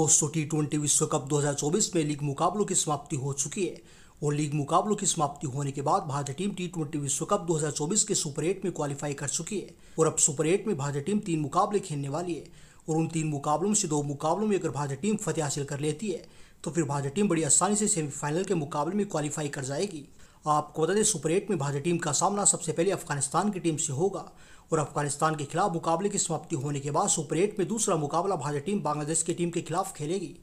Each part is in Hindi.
दोस्तों टी ट्वेंटी विश्व कप 2024 में लीग मुकाबलों की समाप्ति हो चुकी है और लीग मुकाबलों की समाप्ति होने के बाद भारतीय टीम टी ट्वेंटी विश्व कप 2024 के सुपर एट में क्वालिफाई कर चुकी है और अब सुपर एट में भारतीय टीम तीन मुकाबले खेलने वाली है और उन तीन मुकाबलों से दो मुकाबलों में अगर भारतीय टीम फतेह हासिल कर लेती है तो फिर भारतीय टीम बड़ी आसानी से सेमीफाइनल के मुकाबले में क्वालिफाई कर जाएगी आपको बता दें सुपर एट में भारतीय टीम का सामना सबसे पहले अफगानिस्तान की टीम से होगा और अफगानिस्तान के खिलाफ मुकाबले की समाप्ति होने के बाद सुपर एट में दूसरा मुकाबला भारतीय टीम बांग्लादेश की टीम के खिलाफ खेलेगी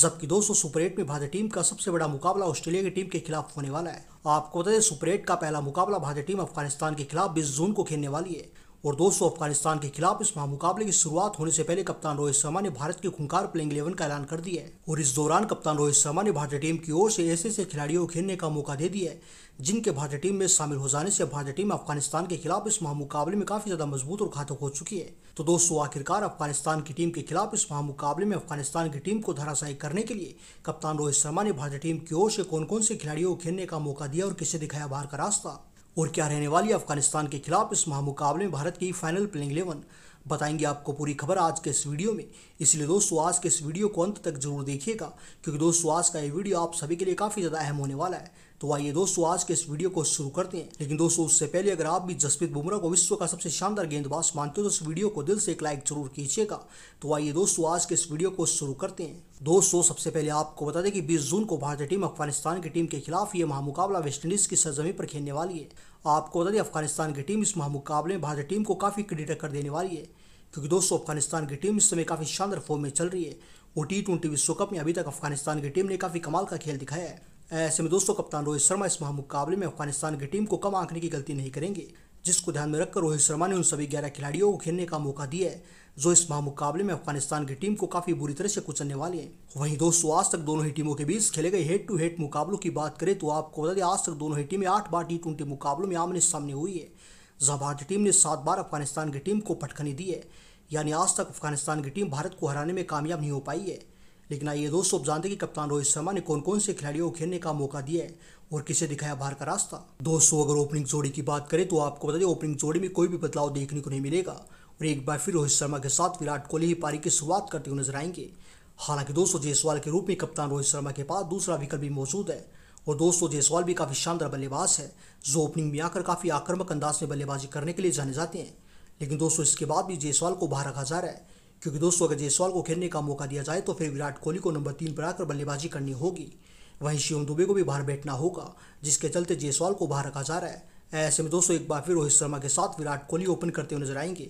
जबकि दोस्तों सुपर एट में भारतीय टीम का सबसे बड़ा मुकाबला ऑस्ट्रेलिया की टीम के खिलाफ होने वाला है आपको बता दें सुपर एट का पहला मुकाबला भारतीय टीम अफगानिस्तान के खिलाफ बीस जून को खेलने वाली है और दोस्तों अफगानिस्तान के खिलाफ इस महामुकाबले की शुरुआत होने से पहले कप्तान रोहित शर्मा ने भारत के खुंकार प्लेइंग इलेवन का ऐलान कर दिया है और इस दौरान कप्तान रोहित शर्मा ने भारतीय टीम की ओर से ऐसे ऐसे खिलाड़ियों को खेलने का मौका दे दिया है जिनके भारतीय टीम में शामिल हो जाने से भारतीय टीम अफगानिस्तान के खिलाफ इस महामुकाबले में काफी ज्यादा मजबूत और घातक हो चुकी है तो दोस्तों आखिरकार अफगानिस्तान की टीम के खिलाफ इस महामुकाबले में अफगानिस्तान की टीम को धराशायी करने के लिए कप्तान रोहित शर्मा ने भारतीय टीम की ओर से कौन कौन से खिलाड़ियों को खेलने का मौका दिया और किसे दिखाया बाहर का रास्ता और क्या रहने वाली अफगानिस्तान के खिलाफ इस महामुकाबले में भारत की फाइनल प्लेइंग इलेवन बताएंगे आपको पूरी खबर आज के इस वीडियो में इसलिए दोस्तों आज के इस वीडियो को अंत तक जरूर देखिएगा क्योंकि दोस्तों आज का ये वीडियो आप सभी के लिए काफ़ी ज़्यादा अहम होने वाला है तो आइए दोस्तों आज के इस वीडियो को शुरू करते हैं लेकिन दोस्तों उससे पहले अगर आप भी जसप्रीत बुमराह को विश्व का सबसे शानदार गेंदबाज मानते हो तो इस वीडियो को दिल से एक लाइक जरूर कीजिएगा तो आइए दोस्तों आज के इस वीडियो को शुरू करते हैं दोस्तों सबसे पहले आपको बता दें कि बीस जून को भारतीय टीम अफगानिस्तान की टीम के खिलाफ ये महामुकाबला वेस्टइंडीज की सरजमी पर खेलने वाली है आपको बता दें अफगानिस्तान की टीम इस महामुकाबले में भारतीय टीम को काफी क्रेडिट कर देने वाली है क्योंकि दोस्तों अफगानिस्तान की टीम इस समय काफी शानदार फॉर्म में चल रही है और टी ट्वेंटी विश्व कप में अभी तक अफगानिस्तान की टीम ने काफी कमाल का खेल दिखाया है ऐसे में दोस्तों कप्तान रोहित शर्मा इस महामुकाबले में अफगानिस्तान की टीम को कम आंकने की गलती नहीं करेंगे जिसको ध्यान में रखकर रोहित शर्मा ने उन सभी ग्यारह खिलाड़ियों को खेलने का मौका दिया है जो इस महामुकाबले में अफगानिस्तान की टीम को काफी बुरी तरह से कुचलने वाले हैं वहीं दोस्तों आज तक दोनों ही टीमों के बीच खेले गए हेड टू हेड मुकाबलों की बात करें तो आपको बता दें आज तक दोनों ही टीमें आठ बार टी ट्वेंटी मुकाबलों में आमने सामने हुई है जहां भारतीय टीम ने सात बार अफगानिस्तान की टीम को पटखनी दी है यानी आज तक अफगानिस्तान की टीम भारत को हराने में कामयाब नहीं हो पाई है लेकिन आइए दोस्तों आप जानते कि कप्तान रोहित शर्मा ने कौन कौन से खिलाड़ियों को खेलने का मौका दिया है और किसे दिखाया बाहर का रास्ता दोस्तों अगर ओपनिंग जोड़ी की बात करें तो आपको बता दें ओपनिंग जोड़ी में कोई भी बदलाव देखने को नहीं मिलेगा और एक बार फिर रोहित शर्मा के साथ विराट कोहली ही पारी की शुरुआत करते हुए नजर आएंगे हालांकि दोस्तों जयसवाल के रूप में कप्तान रोहित शर्मा के पास दूसरा विकल्प भी मौजूद है और दोस्तों जयसवाल भी काफ़ी शानदार बल्लेबाज है जो ओपनिंग में आकर काफ़ी आक्रमक अंदाज में बल्लेबाजी करने के लिए जाने जाते हैं लेकिन दोस्तों इसके बाद भी जयसवाल को बाहर रखा जा रहा है क्योंकि दोस्तों अगर जयसवाल को खेलने का मौका दिया जाए तो फिर विराट कोहली को नंबर तीन पर आकर बल्लेबाजी करनी होगी वहीं शिवम दुबे को भी बाहर बैठना होगा जिसके चलते जयसवाल को बाहर रखा जा रहा है ऐसे में दोस्तों एक बार फिर रोहित शर्मा के साथ विराट कोहली ओपन करते हुए नजर आएंगे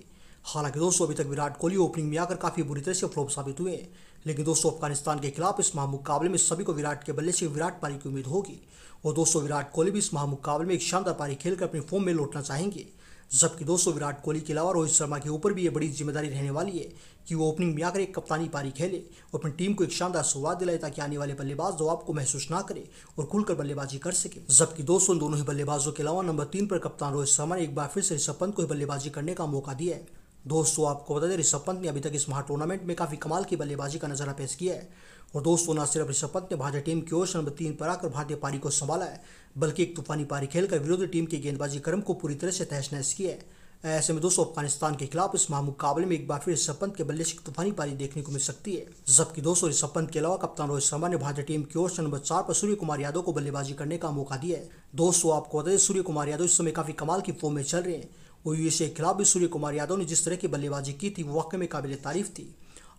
हालांकि दोस्तों अभी तक विराट कोहली ओपनिंग में आकर काफ़ी बुरी तरह से फ्लॉप साबित हुए हैं लेकिन दोस्तों अफगानिस्तान के खिलाफ इस महामुकाबले में सभी को विराट के बल्ले से विराट पारी की उम्मीद होगी और दोस्तों विराट कोहली भी इस महामुकाबले में एक शानदार पारी खेलकर अपनी फॉर्म में लौटना चाहेंगे जबकि दोस्तों विराट कोहली के अलावा रोहित शर्मा के ऊपर भी ये बड़ी जिम्मेदारी रहने वाली है कि वो ओपनिंग में आकर एक कप्तानी पारी खेले और अपनी टीम को एक शानदार स्वाद दिलाए ताकि आने वाले बल्लेबाज दबाव को महसूस ना करे और खुलकर बल्लेबाजी कर सके जबकि दोस्तों दोनों ही बल्लेबाजों के अलावा नंबर तीन पर कप्तान रोहित शर्मा ने एक बार फिर से ऋषभ पंत को ही बल्लेबाजी करने का मौका दिया है दोस्तों आपको बता दें ऋषभ पंत ने अभी तक इस महा टूर्नामेंट में काफ़ी कमाल की बल्लेबाजी का नजारा पेश किया है और दोस्तों न सिर्फ ऋषभ पंत ने भारतीय टीम की ओर से नंबर तीन पर आकर भारतीय पारी को संभाला है बल्कि एक तूफानी पारी खेलकर विरोधी टीम के गेंदबाजी क्रम को पूरी तरह से तहस नहस किया है ऐसे में दोस्तों अफगानिस्तान के खिलाफ इस महामुकाबले में एक बार फिर ऋषभ पंत के बल्ले से तूफानी पारी देखने को मिल सकती है जबकि दोस्तों ऋषभ पंत के अलावा कप्तान रोहित शर्मा ने भारतीय टीम की ओर से नंबर चार पर सूर्य कुमार यादव को बल्लेबाजी करने का मौका दिया है दोस्तों आपको बता दें सूर्य कुमार यादव इस समय काफी कमाल की फॉर्म में चल रहे हैं यूएसए के खिलाफ भी सूर्य कुमार यादव ने जिस तरह की बल्लेबाजी की थी वो वाकई में काबिल तारीफ थी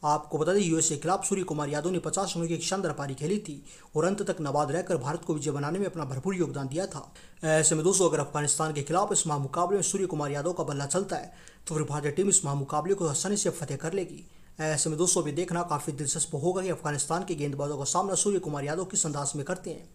आपको बता दें यूएसए के खिलाफ सूर्य कुमार यादव ने पचास रनों की एक शानदार पारी खेली थी और अंत तक नबाद रहकर भारत को विजय बनाने में अपना भरपूर योगदान दिया था ऐसे में दोस्तों अगर अफगानिस्तान के खिलाफ इस महामुकाबले में सूर्य कुमार यादव का बल्ला चलता है तो फिर भारतीय टीम इस महामुकाबले को आसानी से फतेह कर लेगी ऐसे में दोस्तों भी देखना काफ़ी दिलचस्प होगा कि अफगानिस्तान के गेंदबाजों का सामना सूर्य कुमार यादव किस अंदाज में करते हैं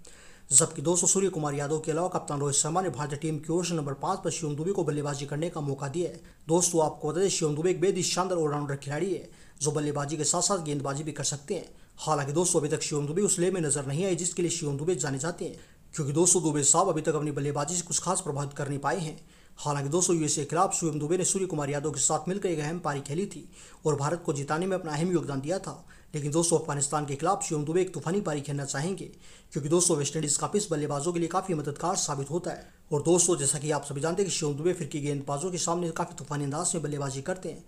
जबकि दोस्तों सूर्य कुमार यादव के अलावा कप्तान रोहित शर्मा ने भारतीय टीम की ओर से नंबर पांच पर शिवम दुबे को बल्लेबाजी करने का मौका दिया है दोस्तों आपको बता दें शिवम दुबे एक बेहद ही शानदार ऑलराउंडर खिलाड़ी है जो बल्लेबाजी के साथ साथ गेंदबाजी भी कर सकते हैं हालांकि दोस्तों अभी तक शिवम दुबे उस ले में नजर नहीं आई जिसके लिए शिवम दुबे जाने जाते हैं क्योंकि दोस्तों दुबे साहब अभी तक अपनी बल्लेबाजी से कुछ खास प्रभावित कर नहीं पाए हैं हालांकि दोस्तों यूएसए के खिलाफ शुभम दुबे ने सूर्य कुमार यादव के साथ मिलकर एक अहम पारी खेली थी और भारत को जिताने में अपना अहम योगदान दिया था लेकिन दोस्तों अफगानिस्तान के खिलाफ शिवम दुबे एक तूफानी पारी खेलना चाहेंगे क्योंकि दोस्तों वेस्टइंडीज का पिच बल्लेबाजों के लिए काफी मददगार साबित होता है और दोस्तों जैसा कि आप सभी जानते हैं कि शिवम दुबे फिर की गेंदबाजों के सामने काफी तूफानी अंदाज में बल्लेबाजी करते हैं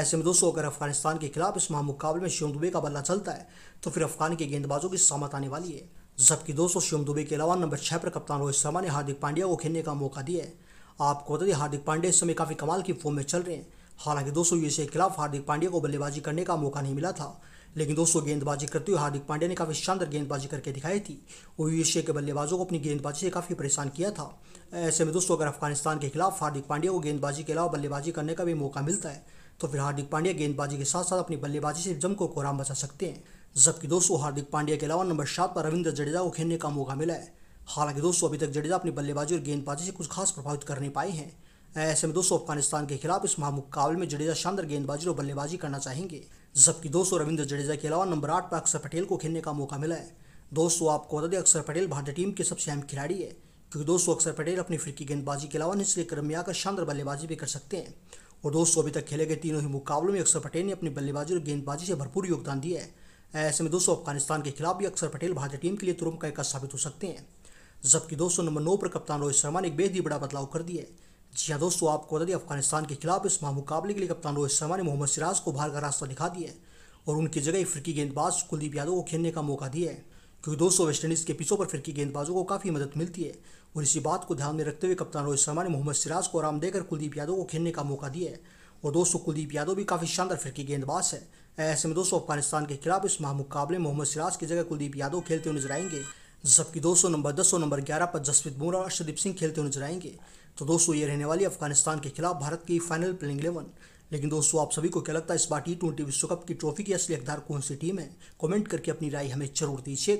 ऐसे में दोस्तों अगर अफगानिस्तान के खिलाफ इस महामुकाबले में शिवम दुबे का बल्ला चलता है तो फिर अफगान के गेंदबाजों की सामत आने वाली है जबकि दोस्तों शिवम दुबे के अलावा नंबर छह पर कप्तान रोहित शर्मा ने हार्दिक पांड्या को खेलने का मौका दिया है आपको बता दें हार्दिक पांडे इस समय काफ़ी कमाल की फॉर्म में चल रहे हैं हालांकि दोस्तों यूएसए के खिलाफ हार्दिक पांडे को बल्लेबाजी करने का मौका नहीं मिला था लेकिन दोस्तों गेंदबाजी करते हुए हार्दिक पांड्या ने काफ़ी शानदार गेंदबाजी करके दिखाई थी वो यूएसए के बल्लेबाजों को अपनी गेंदबाजी से काफ़ी परेशान किया था ऐसे में दोस्तों अगर अफगानिस्तान के खिलाफ हार्दिक पांड्या को गेंदबाजी के अलावा बल्लेबाजी करने का भी मौका मिलता है तो फिर हार्दिक पांड्या गेंदबाजी के साथ साथ अपनी बल्लेबाजी से जमकर कोराम बचा सकते हैं जबकि दोस्तों हार्दिक पांड्या के अलावा नंबर सात पर रविंद्र जडेजा को खेलने का मौका मिला है हालांकि दोस्तों अभी तक जडेजा अपनी बल्लेबाजी और गेंदबाजी से कुछ खास प्रभावित कर नहीं पाए हैं ऐसे में दोस्तों अफगानिस्तान के खिलाफ इस महामुकाबले में जडेजा शानदार गेंदबाजी और बल्लेबाजी करना चाहेंगे जबकि दोस्तों रविंद्र जडेजा के अलावा नंबर आठ पर अक्षर पटेल को खेलने का मौका मिला है दोस्तों आपको बता दें अक्षर पटेल भारतीय टीम के सबसे अहम खिलाड़ी है क्योंकि दोस्तों अक्षर पटेल अपनी फिरकी गेंदबाजी के अलावा निचले क्रम में आकर शानदार बल्लेबाजी भी कर सकते हैं और दोस्तों अभी तक खेले गए तीनों ही मुकाबलों में अक्षर पटेल ने अपनी बल्लेबाजी और गेंदबाजी से भरपूर योगदान दिया है ऐसे में दोस्तों अफगानिस्तान के खिलाफ भी अक्षर पटेल भारतीय टीम के लिए तुरंत का साबित हो सकते हैं जबकि दोस्तों नंबर नौ पर कप्तान रोहित शर्मा ने एक बेहद ही बड़ा बदलाव कर दिया है जी हाँ दोस्तों आपको बता दें अफगानिस्तान के खिलाफ इस महामुकाबले के लिए कप्तान रोहित शर्मा ने मोहम्मद सिराज को बाहर का रास्ता दिखा दिया है और उनकी जगह फिरकी गेंदबाज कुलदीप यादव को खेलने का मौका दिया है क्योंकि दोस्तों वेस्टइंडीज़ के पिछों पर फिरकी गेंदबाजों को काफ़ी मदद मिलती है और इसी बात को ध्यान में रखते हुए कप्तान रोहित शर्मा ने मोहम्मद सिराज को आराम देकर कुलदीप यादव को खेलने का मौका दिया है और दोस्तों कुलदीप यादव भी काफ़ी शानदार फिरकी गेंदबाज है ऐसे में दोस्तों अफगानिस्तान के खिलाफ इस महामुकाबले मोहम्मद सिराज की जगह कुलदीप यादव खेलते हुए नजर आएंगे जबकि 200 नंबर 200 नंबर 11 पर जसप्रीत बुमराह और अर्षदीप सिंह खेलते नजर आएंगे तो दोस्तों ये रहने वाली अफगानिस्तान के खिलाफ भारत की फाइनल प्लेइंग इलेवन लेकिन दोस्तों आप सभी को क्या लगता है इस बार टी ट्वेंटी विश्व कप की ट्रॉफी की असली अखदार कौन सी टीम है कमेंट करके अपनी राय हमें जरूर दीजिए